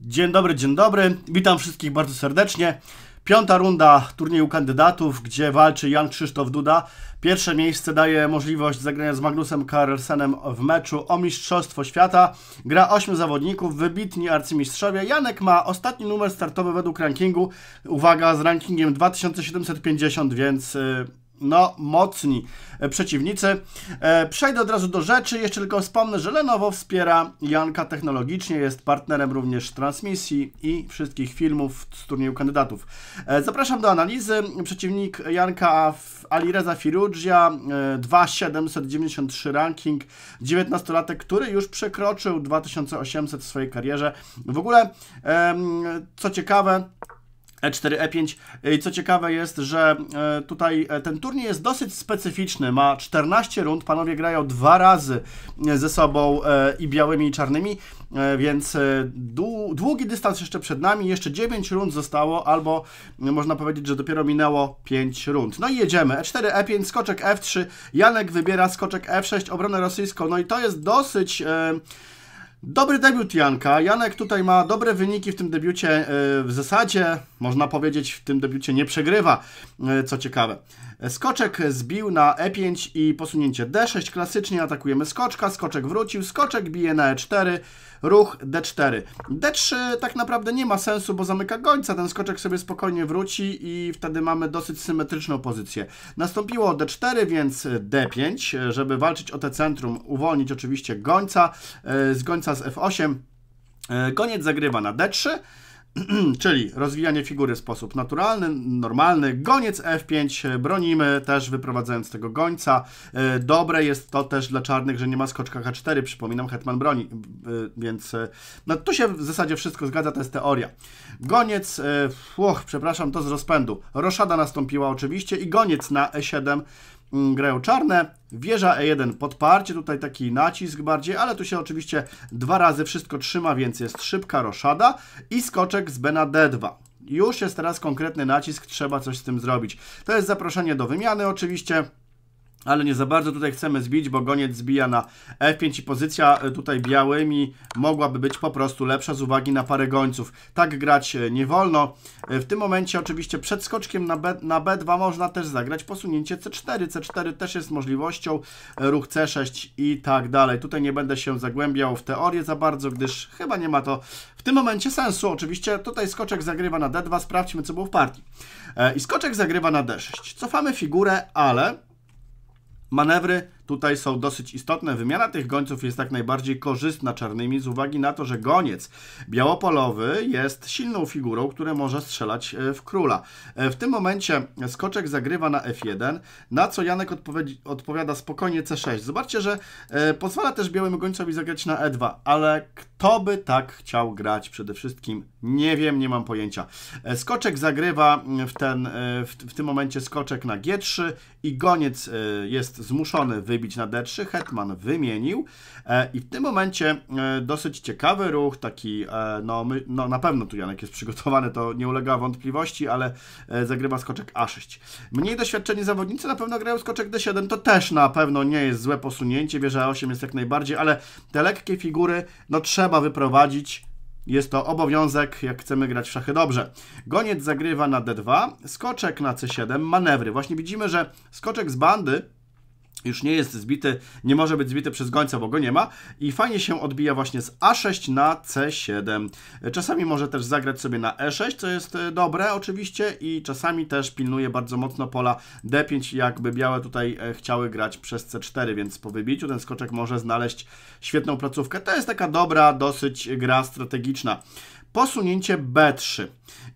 Dzień dobry, dzień dobry. Witam wszystkich bardzo serdecznie. Piąta runda turnieju kandydatów, gdzie walczy Jan Krzysztof Duda. Pierwsze miejsce daje możliwość zagrania z Magnusem Carlsenem w meczu o Mistrzostwo Świata. Gra 8 zawodników, wybitni arcymistrzowie. Janek ma ostatni numer startowy według rankingu. Uwaga, z rankingiem 2750, więc y, no, mocni e, przeciwnicy. E, przejdę od razu do rzeczy. Jeszcze tylko wspomnę, że Lenovo wspiera Janka technologicznie, jest partnerem również transmisji i wszystkich filmów z turnieju kandydatów. E, zapraszam do analizy. Przeciwnik Janka Alireza Firugia, 2793 ranking, 19-latek, który już przekroczył 2800 w swojej karierze. W ogóle, co ciekawe, E4, E5. Co ciekawe jest, że e, tutaj e, ten turniej jest dosyć specyficzny. Ma 14 rund, panowie grają dwa razy e, ze sobą i białymi i czarnymi, więc długi dystans jeszcze przed nami. Jeszcze 9 rund zostało, albo można powiedzieć, że dopiero minęło 5 rund. No i jedziemy. E4, E5, skoczek F3. Janek wybiera skoczek F6, obronę rosyjską. No i to jest dosyć Dobry debiut Janka. Janek tutaj ma dobre wyniki w tym debiucie. E, w zasadzie, można powiedzieć, w tym debiucie nie przegrywa, e, co ciekawe. E, skoczek zbił na E5 i posunięcie D6. Klasycznie atakujemy skoczka. Skoczek wrócił. Skoczek bije na E4 ruch D4. D3 tak naprawdę nie ma sensu, bo zamyka gońca, ten skoczek sobie spokojnie wróci i wtedy mamy dosyć symetryczną pozycję. Nastąpiło D4, więc D5, żeby walczyć o te centrum, uwolnić oczywiście gońca, e, z gońca z F8. Goniec e, zagrywa na D3, czyli rozwijanie figury w sposób naturalny, normalny. Goniec F5 e, bronimy, też wyprowadzając tego gońca. E, dobre jest to też dla czarnych, że nie ma skoczka H4, przypominam, Hetman broni, e, więc no tu się w zasadzie wszystko zgadza, to jest teoria. Goniec, och, przepraszam, to z rozpędu. Roszada nastąpiła oczywiście i goniec na E7 Mm, grają czarne. Wieża E1 podparcie, tutaj taki nacisk bardziej, ale tu się oczywiście dwa razy wszystko trzyma, więc jest szybka roszada i skoczek z B na D2. Już jest teraz konkretny nacisk, trzeba coś z tym zrobić. To jest zaproszenie do wymiany oczywiście ale nie za bardzo tutaj chcemy zbić, bo goniec zbija na F5 i pozycja e, tutaj białymi mogłaby być po prostu lepsza z uwagi na parę gońców. Tak grać e, nie wolno. E, w tym momencie oczywiście przed skoczkiem na, B, na B2 można też zagrać posunięcie C4. C4 też jest możliwością, ruch C6 i tak dalej. Tutaj nie będę się zagłębiał w teorię za bardzo, gdyż chyba nie ma to w tym momencie sensu. Oczywiście tutaj skoczek zagrywa na D2, sprawdźmy co było w partii. I skoczek zagrywa na D6. Cofamy figurę, ale manewry Tutaj są dosyć istotne. Wymiana tych gońców jest tak najbardziej korzystna czarnymi z uwagi na to, że goniec białopolowy jest silną figurą, która może strzelać e, w króla. E, w tym momencie skoczek zagrywa na F1, na co Janek odpowiada spokojnie C6. Zobaczcie, że e, pozwala też białym gońcowi zagrać na E2, ale kto by tak chciał grać przede wszystkim? Nie wiem, nie mam pojęcia. Skoczek zagrywa w, ten, w, w tym momencie skoczek na G3 i goniec jest zmuszony wybiegać bić na D3, Hetman wymienił e, i w tym momencie e, dosyć ciekawy ruch, taki, e, no, my, no na pewno tu Janek jest przygotowany, to nie ulega wątpliwości, ale zagrywa skoczek A6. Mniej doświadczeni zawodnicy na pewno grają skoczek D7, to też na pewno nie jest złe posunięcie, wieża A8 jest jak najbardziej, ale te lekkie figury, no trzeba wyprowadzić jest to obowiązek, jak chcemy grać w szachy dobrze. Goniec zagrywa na D2, skoczek na C7, manewry. Właśnie widzimy, że skoczek z bandy już nie jest zbity, nie może być zbity przez gońca, bo go nie ma i fajnie się odbija właśnie z A6 na C7. Czasami może też zagrać sobie na E6, co jest e, dobre oczywiście i czasami też pilnuje bardzo mocno pola D5, jakby białe tutaj e, chciały grać przez C4, więc po wybiciu ten skoczek może znaleźć świetną placówkę. To jest taka dobra dosyć gra strategiczna. Posunięcie B3.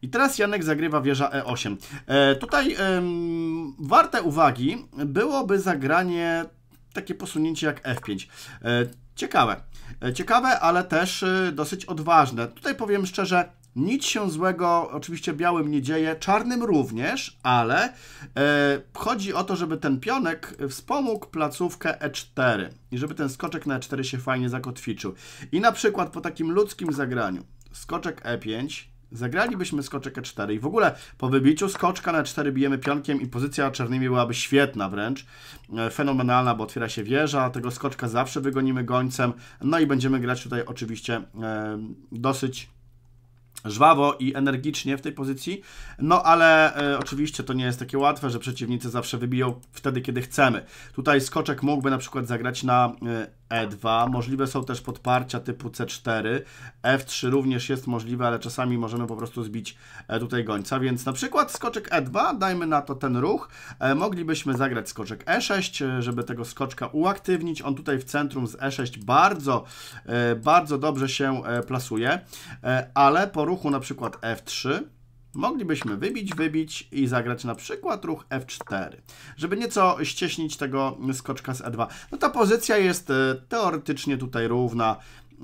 I teraz Janek zagrywa wieża E8. E, tutaj ym, warte uwagi byłoby zagranie takie posunięcie jak F5. E, ciekawe. E, ciekawe, ale też y, dosyć odważne. Tutaj powiem szczerze, nic się złego oczywiście białym nie dzieje, czarnym również, ale e, chodzi o to, żeby ten pionek wspomógł placówkę E4 i żeby ten skoczek na E4 się fajnie zakotwiczył. I na przykład po takim ludzkim zagraniu skoczek E5, zagralibyśmy skoczek E4 i w ogóle po wybiciu skoczka na 4 e bijemy pionkiem i pozycja czarnymi byłaby świetna wręcz, e, fenomenalna, bo otwiera się wieża, tego skoczka zawsze wygonimy gońcem, no i będziemy grać tutaj oczywiście e, dosyć żwawo i energicznie w tej pozycji, no ale e, oczywiście to nie jest takie łatwe, że przeciwnicy zawsze wybiją wtedy, kiedy chcemy. Tutaj skoczek mógłby na przykład zagrać na E2. Możliwe są też podparcia typu C4. F3 również jest możliwe, ale czasami możemy po prostu zbić e, tutaj gońca, więc na przykład skoczek E2, dajmy na to ten ruch. E, moglibyśmy zagrać skoczek E6, e, żeby tego skoczka uaktywnić. On tutaj w centrum z E6 bardzo, bardzo dobrze się plasuje, ale po ruchu na przykład F3 moglibyśmy wybić, wybić i zagrać na przykład ruch f4, żeby nieco ścieśnić tego skoczka z e2. No ta pozycja jest e, teoretycznie tutaj równa,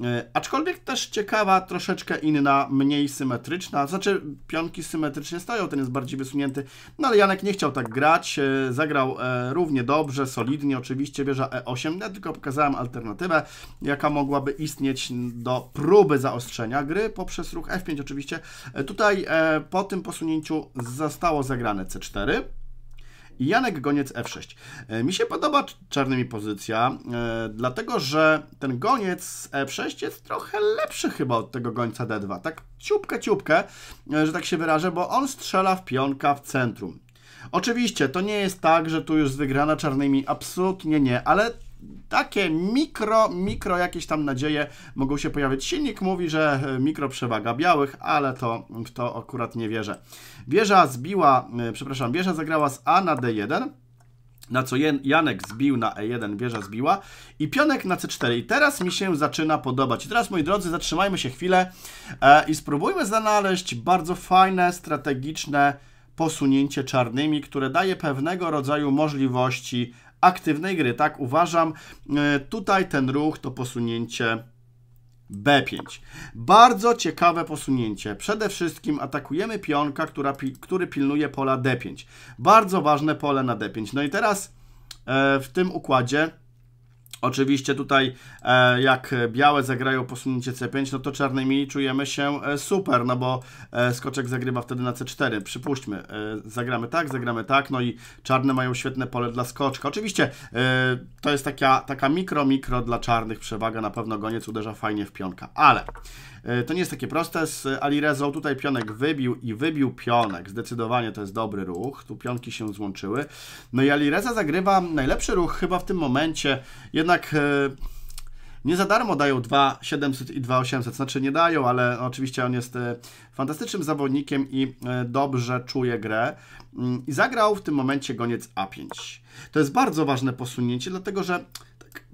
E, aczkolwiek też ciekawa, troszeczkę inna, mniej symetryczna. Znaczy, pionki symetrycznie stoją, ten jest bardziej wysunięty. No ale Janek nie chciał tak grać. E, zagrał e, równie dobrze, solidnie. Oczywiście wieża E8. Ja tylko pokazałem alternatywę, jaka mogłaby istnieć do próby zaostrzenia gry poprzez ruch F5 oczywiście. Tutaj po tym posunięciu zostało zagrane C4. Janek Goniec F6. E, mi się podoba czarnymi pozycja, e, dlatego że ten goniec F6 jest trochę lepszy chyba od tego gońca D2. Tak ciupkę, ciupkę, e, że tak się wyrażę, bo on strzela w pionka w centrum. Oczywiście to nie jest tak, że tu już wygrana czarnymi, absolutnie nie, ale takie mikro, mikro jakieś tam nadzieje mogą się pojawić. Silnik mówi, że e, mikro przewaga białych, ale to w to akurat nie wierzę. Wieża zbiła, e, przepraszam, wieża zagrała z A na D1 na co Janek zbił na E1, wieża zbiła i pionek na C4. I teraz mi się zaczyna podobać. I teraz, moi drodzy, zatrzymajmy się chwilę e, i spróbujmy znaleźć bardzo fajne, strategiczne posunięcie czarnymi, które daje pewnego rodzaju możliwości aktywnej gry, tak uważam. E, tutaj ten ruch to posunięcie B5. Bardzo ciekawe posunięcie. Przede wszystkim atakujemy pionka, która, który pilnuje pola D5. Bardzo ważne pole na D5. No i teraz e, w tym układzie Oczywiście tutaj e, jak białe zagrają posunięcie C5, no to czarnymi czujemy się e, super, no bo e, skoczek zagrywa wtedy na C4. Przypuśćmy, zagramy tak, zagramy tak, no i czarne mają świetne pole dla skoczka. Oczywiście to jest taka, taka mikro, mikro dla czarnych przewaga, na pewno goniec uderza fajnie w pionka, ale E, to nie jest takie proste. Z Alirezą tutaj pionek wybił i wybił pionek. Zdecydowanie to jest dobry ruch. Tu pionki się złączyły. No i Alireza zagrywa najlepszy ruch chyba w tym momencie. Jednak... E, nie za darmo dają 2700 i 2800, znaczy nie dają, ale oczywiście on jest e, fantastycznym zawodnikiem i dobrze czuje grę. Mm, I zagrał w tym momencie goniec A5. To jest bardzo ważne posunięcie, dlatego że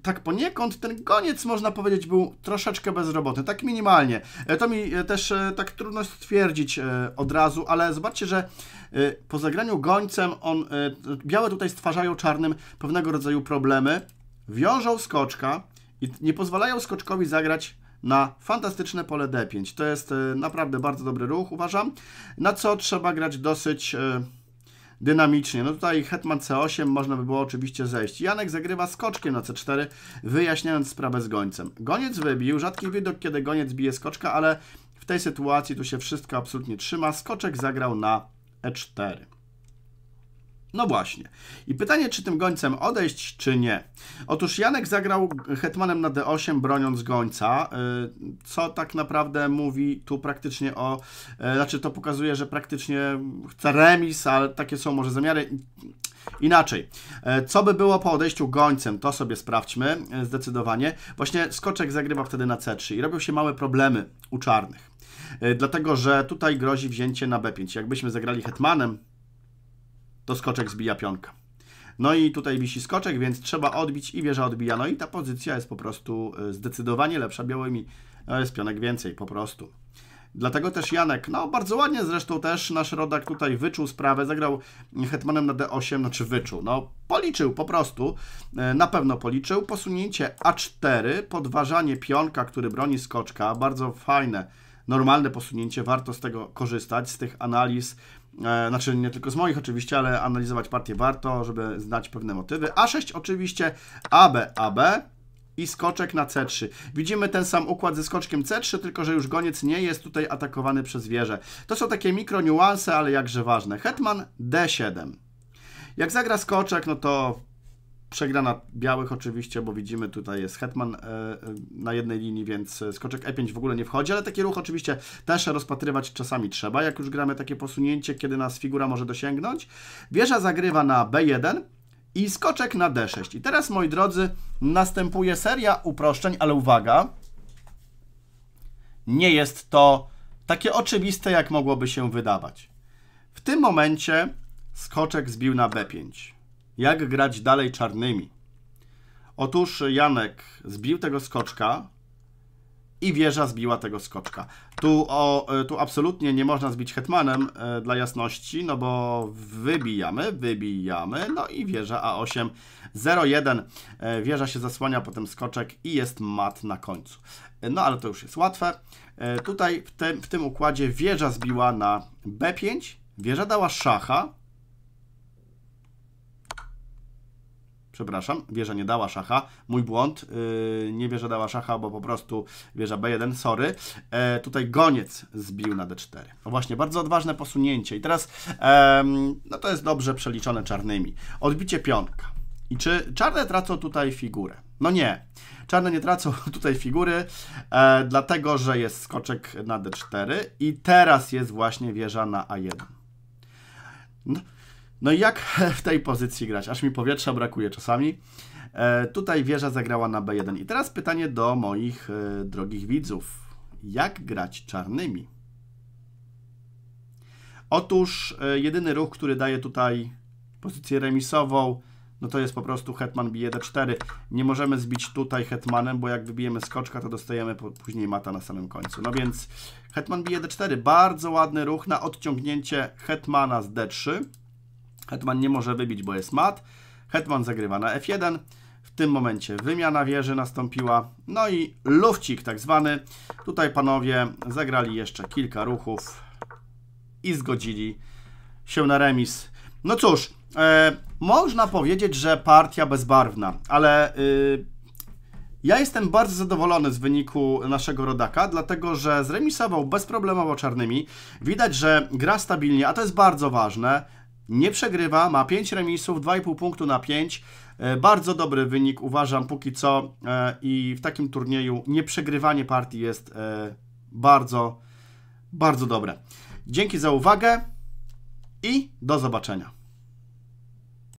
tak poniekąd ten koniec, można powiedzieć, był troszeczkę bezrobotny, tak minimalnie. E, to mi e, też e, tak trudno stwierdzić od razu, ale zobaczcie, że po zagraniu gońcem on, białe tutaj stwarzają czarnym pewnego rodzaju problemy, wiążą skoczka i nie pozwalają skoczkowi zagrać na fantastyczne pole D5. To jest naprawdę bardzo dobry ruch, uważam, na co trzeba grać dosyć dynamicznie. No tutaj hetman c8 można by było oczywiście zejść. Janek zagrywa skoczkiem na c4, wyjaśniając sprawę z gońcem. Goniec wybił, rzadki widok, kiedy goniec bije skoczka, ale w tej sytuacji tu się wszystko absolutnie trzyma. Skoczek zagrał na e4. No właśnie. I pytanie, czy tym gońcem odejść, czy nie. Otóż Janek zagrał hetmanem na d8, broniąc gońca, y, co tak naprawdę mówi tu praktycznie o... Y, znaczy, to pokazuje, że praktycznie chce remis, ale takie są może zamiary. Inaczej, y, co by było po odejściu gońcem, to sobie sprawdźmy zdecydowanie. Właśnie skoczek zagrywa wtedy na C3 i robią się małe problemy u czarnych. Dlatego, że tutaj grozi wzięcie na B5. Jakbyśmy zagrali hetmanem, to skoczek zbija pionka. No i tutaj wisi skoczek, więc trzeba odbić i wieża odbija. No i ta pozycja jest po prostu e, zdecydowanie lepsza białymi. No jest pionek więcej po prostu. Dlatego też Janek, no bardzo ładnie zresztą też nasz rodak tutaj wyczuł sprawę, zagrał hetmanem na d8, znaczy wyczuł, no policzył po prostu, e, na pewno policzył. Posunięcie a4, podważanie pionka, który broni skoczka, bardzo fajne normalne posunięcie, warto z tego korzystać, z tych analiz, e, znaczy nie tylko z moich oczywiście, ale analizować partię warto, żeby znać pewne motywy. A6 oczywiście, AB, AB i skoczek na C3. Widzimy ten sam układ ze skoczkiem C3, tylko że już goniec nie jest tutaj atakowany przez wieżę. To są takie mikro niuanse, ale jakże ważne. Hetman D7. Jak zagra skoczek, no to Przegrana białych oczywiście, bo widzimy tutaj jest Hetman e, e, na jednej linii, więc e, skoczek E5 w ogóle nie wchodzi, ale taki ruch oczywiście też rozpatrywać czasami trzeba, jak już gramy takie posunięcie, kiedy nas figura może dosięgnąć. Wieża zagrywa na B1 i skoczek na D6. I teraz, moi drodzy, następuje seria uproszczeń, ale uwaga, nie jest to takie oczywiste, jak mogłoby się wydawać. W tym momencie skoczek zbił na B5. Jak grać dalej czarnymi? Otóż Janek zbił tego skoczka i wieża zbiła tego skoczka. Tu, o, e, tu absolutnie nie można zbić hetmanem e, dla jasności, no bo wybijamy, wybijamy, no i wieża A8, 0-1. E, wieża się zasłania, potem skoczek i jest mat na końcu. E, no ale to już jest łatwe. E, tutaj w w tym układzie wieża zbiła na B5, wieża dała szacha, przepraszam, wieża nie dała szacha, mój błąd, yy, nie wieża dała szacha, bo po prostu wieża B1, sorry, e, tutaj goniec zbił na D4. No właśnie, bardzo odważne posunięcie i teraz, no to jest dobrze przeliczone czarnymi. Odbicie pionka. I czy czarne tracą tutaj figurę? No nie, czarne nie tracą tutaj figury, e, dlatego, że jest skoczek na D4 i teraz jest właśnie wieża na A1. No, no i jak w tej pozycji grać? Aż mi powietrza brakuje czasami. E, tutaj wieża zagrała na B1. I teraz pytanie do moich e, drogich widzów. Jak grać czarnymi? Otóż e, jedyny ruch, który daje tutaj pozycję remisową, no to jest po prostu hetman bije d4. Nie możemy zbić tutaj hetmanem, bo jak wybijemy skoczka, to dostajemy później mata na samym końcu. No więc hetman bije d4, bardzo ładny ruch na odciągnięcie hetmana z d3 Hetman nie może wybić, bo jest mat. Hetman zagrywa na F1. W tym momencie wymiana wieży nastąpiła. No i lufcik tak zwany. Tutaj panowie zagrali jeszcze kilka ruchów i zgodzili się na remis. No cóż, e, można powiedzieć, że partia bezbarwna, ale y, ja jestem bardzo zadowolony z wyniku naszego rodaka, dlatego że zremisował bezproblemowo czarnymi. Widać, że gra stabilnie, a to jest bardzo ważne nie przegrywa, ma 5 remisów, 2,5 punktu na 5. E, bardzo dobry wynik uważam póki co e, i w takim turnieju nieprzegrywanie partii jest e, bardzo, bardzo dobre. Dzięki za uwagę i do zobaczenia.